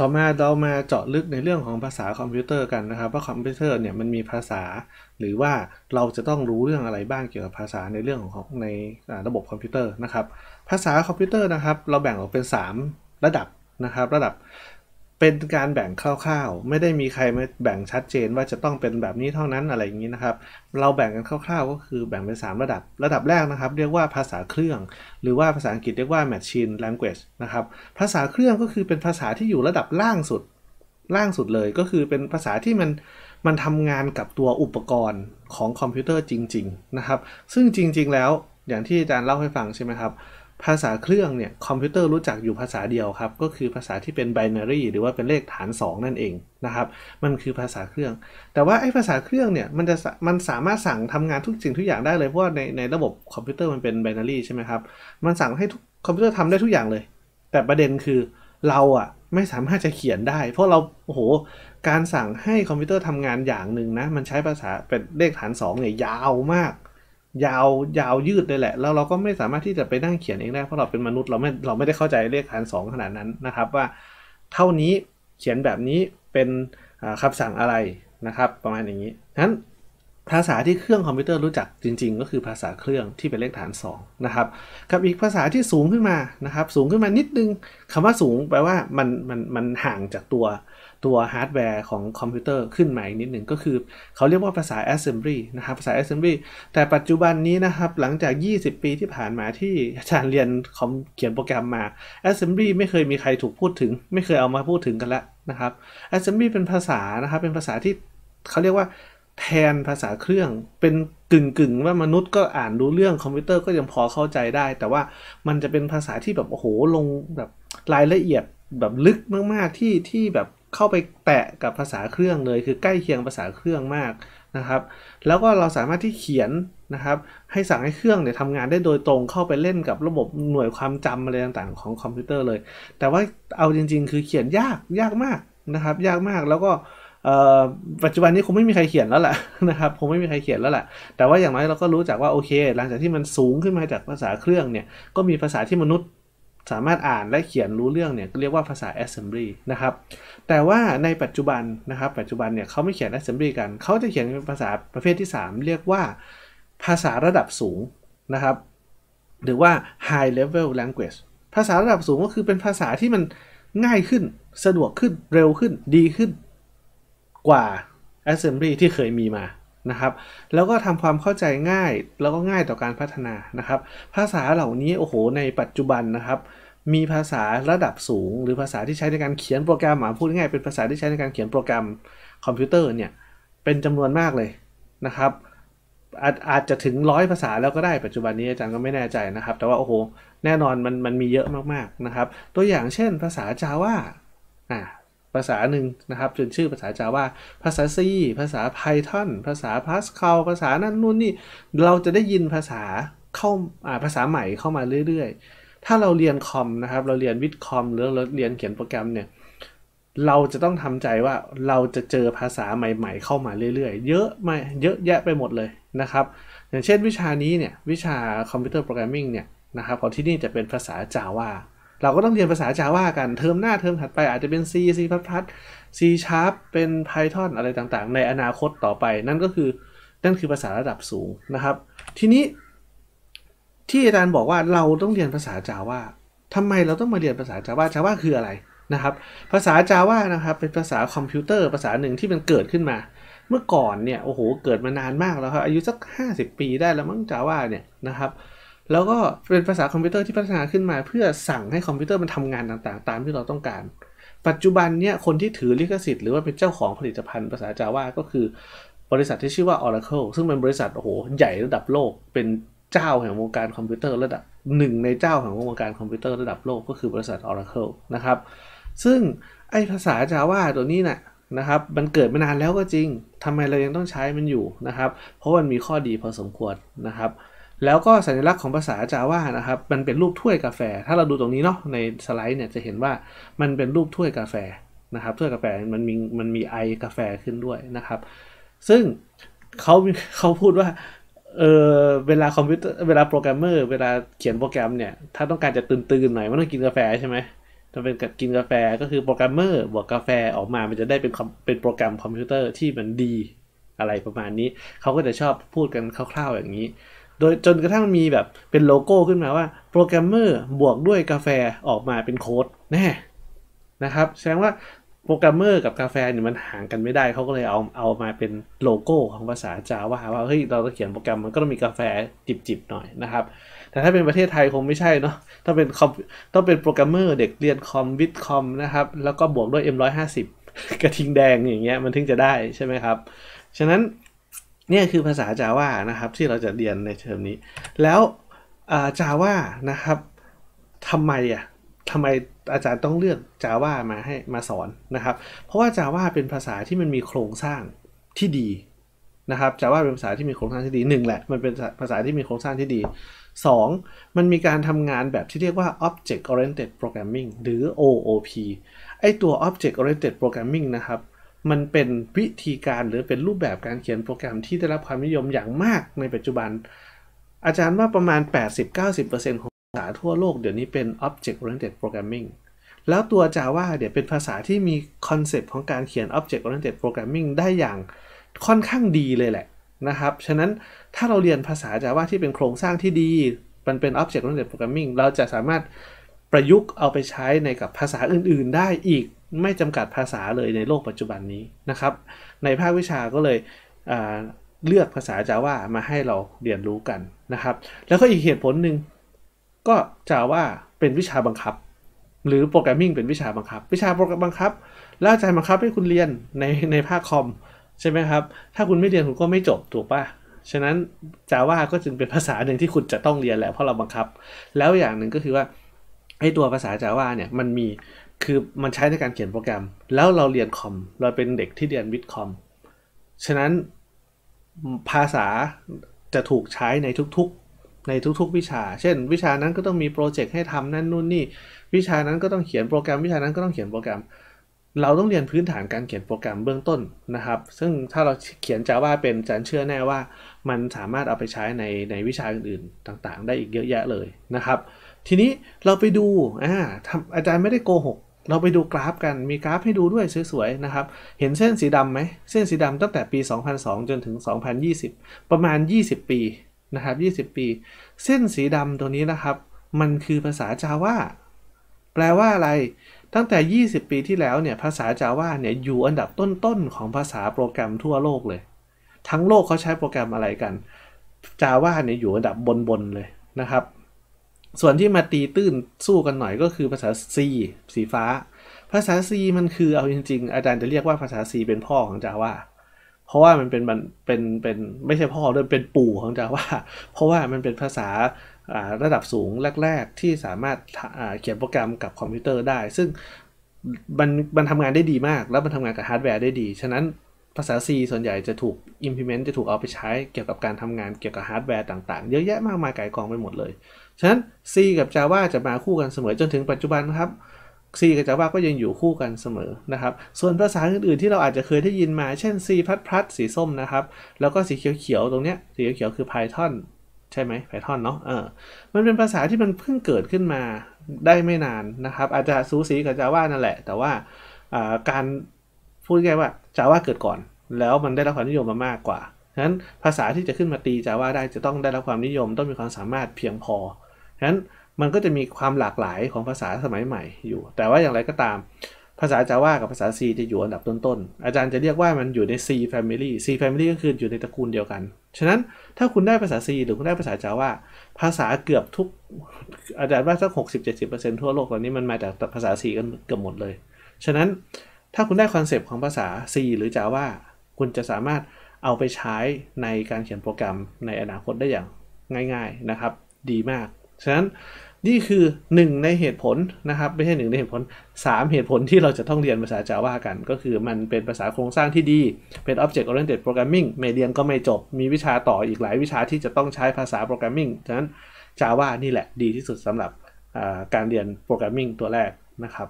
ต่อมาเรามาเจาะลึกในเรื่องของภาษาคอมพิวเตอร์กันนะครับว่าคอมพิวเตอร์เนี่ยมันมีภาษาหรือว่าเราจะต้องรู้เรื่องอะไรบ้างเกี่ยวกับภาษาในเรื่องของในระบบคอมพิวเตอร์นะครับ ภาษาคอมพิวเตอร์นะครับ เราแบ่งออกเป็น 3 ระดับนะครับระดับเป็นการแบ่งคร่าวๆ ไม่ได้มีใครมาแบ่งชัดเจนว่าจะต้องเป็นแบบนี้เท่านั้นอะไรอย่างนี้นะครับ เราแบ่งกันคร่าวๆ ก็คือแบ่งเป็น3ระดับ ระดับแรกนะครับ เรียกว่าภาษาเครื่อง หรือว่าภาษาอังกฤษเรียกว่า machine language นะครับ ภาษาเครื่องก็คือเป็นภาษาที่อยู่ระดับล่างสุด ล่างสุดเลย ก็คือเป็นภาษาที่มัน มันทำงานกับตัวอุปกรณ์ของคอมพิวเตอร์จริง ๆ นะครับ ซึ่งจริง ๆ แล้ว อย่างที่อาจารย์เล่าให้ฟังใช่ไหมครับภาษาเครื่องเนี่ยคอมพิวเตอร์รู้จักอยู่ภาษาเดียวครับก็คือภาษาที่เป็นไบนารีหรือว่าเป็นเลขฐาน 2 นั่นเองนะครับ มันคือภาษาเครื่อง แต่ว่าไอ้ภาษาเครื่องเนี่ยมันจะมันสามารถสั่งทำงานทุกสิ่งทุกอย่างได้เลยเพราะว่าในในระบบคอมพิวเตอร์มันเป็นไบนารีใช่ไหมครับมันสั่งให้ทุกคอมพิวเตอร์ทำได้ทุกอย่างเลย แต่ประเด็นคือเราอะไม่สามารถจะเขียนได้ เพราะเราโอ้โหการสั่งให้คอมพิวเตอร์ทำงานอย่างหนึ่งนะมันใช้ภาษาเป็นเลขฐาน2เนี่ยยาวมากยาวยาวยืดเลยแหละ แล้วเราก็ไม่สามารถที่จะไปนั่งเขียนเองได้ เพราะเราเป็นมนุษย์เราไม่เราไม่ได้เข้าใจเลขหารสองขนาดนั้นนะครับว่าเท่านี้เขียนแบบนี้เป็นคำสั่งอะไรนะครับ ประมาณอย่างนี้นั้นภาษาที่เครื่องคอมพิวเตอร์รู้จักจริงๆ ก็คือภาษาเครื่องที่เป็นเลขฐาน2นะครับกับอีกภาษาที่สูงขึ้นมานะครับ สูงขึ้นมานิดนึง คำว่าสูงแปลว่ามันมันมันห่างจากตัวตัวฮาร์ดแวร์ของคอมพิวเตอร์ขึ้นมาอีกนิดหนึ่งก็คือเขาเรียกว่าภาษา Assembly นะครับ ภาษา Assembly แต่ปัจจุบันนี้นะครับหลังจาก20ปีที่ผ่านมาที่อาจารย์เรียนคอมเขียนโปรแกรมมา Assembly ไม่เคยมีใครถูกพูดถึง ไม่เคยเอามาพูดถึงกันแล้วนะครับ Assembly เป็นภาษานะครับ เป็นภาษาที่เขาเรียกว่าแทนภาษาเครื่องเป็นกึ่งกึ่งว่า มนุษย์ก็อ่านรู้เรื่องคอมพิวเตอร์ก็ยังพอเข้าใจได้ แต่ว่ามันจะเป็นภาษาที่แบบโอ้โหลงแบบรายละเอียดแบบลึกมากๆที่ที่แบบเข้าไปแตะกับภาษาเครื่องเลย คือใกล้เคียงภาษาเครื่องมากนะครับ แล้วก็เราสามารถที่เขียนนะครับ ให้สั่งให้เครื่องเนี่ยทำงานได้โดยตรงเข้าไปเล่นกับระบบหน่วยความจำอะไรต่างๆของคอมพิวเตอร์เลย แต่ว่าเอาจริง ๆ คือเขียนยากยากมากนะครับ ยากมากแล้วก็ปัจจุบันนี้คงไม่มีใครเขียนแล้วแหละนะครับคงไม่มีใครเขียนแล้วแหละแต่ว่าอย่างน้อยเราก็รู้จักว่าโอเค หลังจากที่มันสูงขึ้นมาจากภาษาเครื่องเนี่ยก็มีภาษาที่มนุษย์สามารถอ่านและเขียนรู้เรื่องเนี่ยเรียกว่าภาษา assembly นะครับ แต่ว่าในปัจจุบันนะครับปัจจุบันเนี่ยเขาไม่เขียน assembly กันเขาจะเขียนเป็นภาษาประเภทที่ 3 เรียกว่า ภาษาระดับสูงนะครับ หรือว่า high level language ภาษาระดับสูงก็คือเป็นภาษาที่มันง่ายขึ้นสะดวกขึ้นเร็วขึ้นดีขึ้นกว่า Assembly ที่เคยมีมานะครับ แล้วก็ทำความเข้าใจง่ายแล้วก็ง่ายต่อการพัฒนานะครับ ภาษาเหล่านี้โอ้โหในปัจจุบันนะครับ มีภาษาระดับสูง หรือภาษาที่ใช้ในการเขียนโปรแกรมหมาพูดง่ายเป็นภาษาที่ใช้ในการเขียนโปรแกรมคอมพิวเตอร์เนี่ยเป็นจำนวนมากเลยนะครับอาจอาจจะถึงร้อยภาษาแล้วก็ได้ปัจจุบันนี้อาจารย์ก็ไม่แน่ใจนะครับ แต่ว่าโอ้โหแน่นอนมันมันมีเยอะมากๆนะครับ ตัวอย่างเช่น ภาษา Java อ่าภาษาหนึ่งนะครับ จนชื่อภาษาจาว่าภาษา C ภาษา Python ภาษา Pascal ภาษานั่นนู่นนี่เราจะได้ยินภาษาเข้าภาษาใหม่เข้ามาเรื่อย ๆ ถ้าเราเรียนคอมนะครับเราเรียนวิทย์คอมหรือเราเรียนเขียนโปรแกรมเนี่ยเราจะต้องทำใจว่าเราจะเจอภาษาใหม่ ๆ เข้ามาเรื่อย ๆ เยอะไมาเยอะแยะไปหมดเลยนะครับ อย่างเช่นวิชานี้เนี่ยวิชาคอมพิวเตอร์โปรแกรมมิ่งเนี่ยนะครับของที่นี่จะเป็นภาษาจาวาเราก็ต้องเรียนภาษาจาว่ากัน เทอมหน้าเทอมถัดไปอาจจะเป็น C C++ C Sharp เป็น Python อะไรต่างๆ ในอนาคตต่อไป นั่นก็คือนั่นคือภาษาระดับสูงนะครับ ทีนี้ที่อาจารย์บอกว่าเราต้องเรียนภาษาจาว่าทำไมเราต้องมาเรียนภาษาจาว่าจาว่าคืออะไรนะครับ ภาษาจาว่านะครับ เป็นภาษาคอมพิวเตอร์ ภาษาหนึ่งที่มันเกิดขึ้นมา เมื่อก่อนเนี่ยโอ้โหเกิดมานานมากแล้วครับอายุสัก 50 ปีได้แล้วมั้งจาว่าเนี่ยนะครับแล้วก็เป็นภาษาคอมพิวเตอร์ที่พัฒนาขึ้นมา เพื่อสั่งให้คอมพิวเตอร์มันทำงานต่างๆ ตามที่เราต้องการ ปัจจุบันเนี่ยคนที่ถือลิขสิทธิ์หรือว่าเป็นเจ้าของผลิตภัณฑ์ ภาษาจาว่าก็คือบริษัทที่ชื่อว่า Oracle ซึ่งเป็นบริษัท โอ้โห ใหญ่ระดับโลก เป็นเจ้าแห่งวงการคอมพิวเตอร์ระดับหนึ่งในเจ้าแห่งวงการคอมพิวเตอร์ระดับโลกก็คือบริษัท Oracle นะครับซึ่งไอภาษาจาว่าตัวนี้นะ่ะนะครับ มันเกิดมานานแล้วก็จริง ทำไมเรายังต้องใช้มันอยู่นะครับ เพราะมันมีข้อดีพอสมควรนะครับแล้วก็สัญลักษณ์ของภาษาจาว่านะครับมันเป็นรูปถ้วยกาแฟ ถ้าเราดูตรงนี้เนาะในสไลด์เนี่ยจะเห็นว่ามันเป็นรูปถ้วยกาแฟนะครับถ้วยกาแฟมันมีมันมีไอกาแฟขึ้นด้วยนะครับ ซึ่งเขาเขาพูดว่า เออเวลาคอมพิวเตอร์เวลาโปรแกรมเมอร์ เวลาเขียนโปรแกรมเนี่ยถ้าต้องการจะตื่นๆหน่อย มันต้องกินกาแฟใช่ไหมจะเป็นกินกาแฟก็คือโปรแกรมเมอร์บวกกาแฟออกมา มันจะได้เป็นเป็นโปรแกรมคอมพิวเตอร์ที่มันดีอะไรประมาณนี้เขาก็จะชอบพูดกันคร่าวๆอย่างนี้โดยจนกระทั่งมีแบบเป็นโลโก้ขึ้นมาว่าโปรแกรมเมอร์บวกด้วยกาแฟออกมาเป็นโค้ดแน่ นะครับ แสดงว่าโปรแกรมเมอร์กับกาแฟเนี่ยมันห่างกันไม่ได้ เขาก็เลยเอาเอามาเป็นโลโก้ของภาษาจาว่าว่า เฮ้ยเราจะเขียนโปรแกรมมันก็ต้องมีกาแฟจิบๆ หน่อยนะครับ แต่ถ้าเป็นประเทศไทยคงไม่ใช่เนาะต้องเป็นคอมต้องเป็นโปรแกรมเมอร์เด็กเรียนคอมวิทคอมนะครับ แล้วก็บวกด้วย M150 กระทิงแดงอย่างเงี้ยมันถึงจะได้ใช่ไหมครับฉะนั้นเนี่ยคือภาษาจาว่านะครับที่เราจะเรียนในเทอมนี้ แล้วจาว่านะครับทำไมอ่ะทำไมอาจารย์ต้องเลือกจาว่ามาให้มาสอนนะครับ เพราะว่าจาว่าเป็นภาษาที่มันมีโครงสร้างที่ดีนะครับจาว่าเป็นภาษาที่มีโครงสร้างที่ดีหนึ่งแหละมันเป็นภาษาที่มีโครงสร้างที่ดี 2. มันมีการทำงานแบบที่เรียกว่า Object Oriented Programming หรือ OOP ไอตัว Object Oriented Programming นะครับมันเป็นวิธีการหรือเป็นรูปแบบการเขียนโปรแกรมที่ได้รับความนิยมอย่างมากในปัจจุบัน อาจารย์ว่าประมาณ 80-90%ของภาษาทั่วโลกเดี๋ยวนี้เป็น object oriented programming แล้วตัว Java เดี๋ยวเป็นภาษาที่มีคอนเซปต์ของการเขียน object oriented programming ได้อย่างค่อนข้างดีเลยแหละนะครับ ฉะนั้นถ้าเราเรียนภาษา Java ที่เป็นโครงสร้างที่ดีมันเป็น object oriented programming เราจะสามารถประยุกต์เอาไปใช้ในกับภาษาอื่นๆ ได้อีกไม่จำกัดภาษาเลยในโลกปัจจุบันนี้นะครับ ในภาควิชาก็เลยเลือกภาษาจาว่ามาให้เราเรียนรู้กันนะครับ แล้วก็อีกเหตุผลหนึ่งก็จาว่าเป็นวิชาบังคับ หรือโปรแกรมมิ่งเป็นวิชาบังคับ วิชาโปรแกรมบังคับแล้วอาจารย์บังคับให้คุณเรียนในในภาคคอมใช่ไหมครับ ถ้าคุณไม่เรียนคุณก็ไม่จบถูกปะฉะนั้นจาว่าก็จึงเป็นภาษาหนึ่งที่คุณจะต้องเรียนแหละเพราะเราบังคับ แล้วอย่างหนึ่งก็คือว่าไอตัวภาษาจาวาเนี่ย มันมี คือ มันใช้ในการเขียนโปรแกรม แล้วเราเรียนคอม เราเป็นเด็กที่เรียนวิทย์คอม ฉะนั้นภาษาจะถูกใช้ในทุกๆ ในทุกๆ วิชา เช่นวิชานั้นก็ต้องมีโปรเจกต์ให้ทำนั่นนู่นนี่ วิชานั้นก็ต้องเขียนโปรแกรม วิชานั้นก็ต้องเขียนโปรแกรม เราต้องเรียนพื้นฐานการเขียนโปรแกรมเบื้องต้นนะครับ ซึ่งถ้าเราเขียน Java เป็นจันเชื่อแน่ว่ามันสามารถเอาไปใช้ในในวิชาอื่นๆต่าง ๆ ได้อีกเยอะแยะเลยนะครับทีนี้เราไปดูอ่าอาจารย์ไม่ได้โกหก เราไปดูกราฟกันมีกราฟให้ดูด้วยสวยๆนะครับ เห็นเส้นสีดำไหมเส้นสีดำตั้งแต่ปี 2002 จนถึง 2020 ประมาณ 20 ปีนะครับ 20 ปี เส้นสีดำตัวนี้นะครับ มันคือภาษาจาว่าแปลว่าอะไรตั้งแต่ 20 ปีที่แล้วเนี่ยภาษาจาว่าเนี่ย อยู่อันดับต้นๆ ของภาษาโปรแกรมทั่วโลกเลย ทั้งโลกเขาใช้โปรแกรมอะไรกันจาว่าเนี่ยอยู่อันดับบนๆเลยนะครับส่วนที่มาตีตื้นสู้กันหน่อยก็คือภาษา C สีฟ้า ภาษา C มันคือเอาจริงๆ อาจารย์จะเรียกว่าภาษา C เป็นพ่อของจาว่าเพราะว่ามันเป็นเป็นเป็นไม่ใช่พ่อด้วยเป็นปู่ของจาว่าเพราะว่ามันเป็นภาษาระดับสูงแรกๆ ที่สามารถเขียนโปรแกรมกับคอมพิวเตอร์ได้ ซึ่งมันมันทำงานได้ดีมาก แล้วมันทำงานกับฮาร์ดแวร์ได้ดี ฉะนั้นภาษา C ส่วนใหญ่จะถูก implement จะถูกเอาไปใช้เกี่ยวกับการทำงาน เกี่ยวกับฮาร์ดแวร์ต่าง ๆ เยอะแยะมากมายไก่กองไปหมดเลย ฉะนั้น C กับ Java จะมาคู่กันเสมอ จนถึงปัจจุบันครับ C กับ Java ก็ยังอยู่คู่กันเสมอนะครับ ส่วนภาษาอื่นๆ ที่เราอาจจะเคยได้ยินมา เช่น C พัดพัดสีส้มนะครับ แล้วก็สีเขียว ๆ ตรงเนี้ย สีเขียวๆ คือ Python ใช่ไหม Python เนาะเออมันเป็นภาษาที่มันเพิ่งเกิดขึ้นมาได้ไม่นานนะครับ อาจจะสูสีกับ Java นั่นแหละ แต่ว่าการพูดง่ายว่า จาว่าเกิดก่อนแล้วมันได้รับความนิยมมามากกว่าฉะนั้นภาษาที่จะขึ้นมาตีจาว่าได้จะต้องได้รับความนิยมต้องมีความสามารถเพียงพอฉะนั้นมันก็จะมีความหลากหลายของภาษาสมัยใหม่อยู่ แต่ว่าอย่างไรก็ตาม ภาษาจาว่ากับภาษา C จะอยู่อันดับต้นๆอาจารย์จะเรียกว่ามันอยู่ใน C family C family ก็คืออยู่ในตระกูลเดียวกันฉะนั้นถ้าคุณได้ภาษา C หรือคุณได้ภาษาจาว่าภาษาเกือบทุกอาจารย์ว่าสัก60-70%ทั่วโลกตอนนี้มันมาจากภาษา C กันเกือบหมดเลยฉะนั้นถ้าคุณได้คอนเซปต์ของภาษา C หรือ Java คุณจะสามารถเอาไปใช้ในการเขียนโปรแกรมในอนาคตได้อย่างง่ายๆนะครับ ดีมาก ฉะนั้น นี่คือ 1 ในเหตุผลนะครับ ไม่ใช่หนึ่งในเหตุผล 3 เหตุผลที่เราจะต้องเรียนภาษา Java กัน ก็คือมันเป็นภาษาโครงสร้างที่ดี เป็น Object Oriented Programming ไม่เรียนก็ไม่จบ มีวิชาต่ออีกหลายวิชาที่จะต้องใช้ภาษาโปรแกรมมิ่งฉะนั้น Java นี่แหละดีที่สุดสำหรับการเรียนโปรแกรมมิ่งตัวแรกนะครับ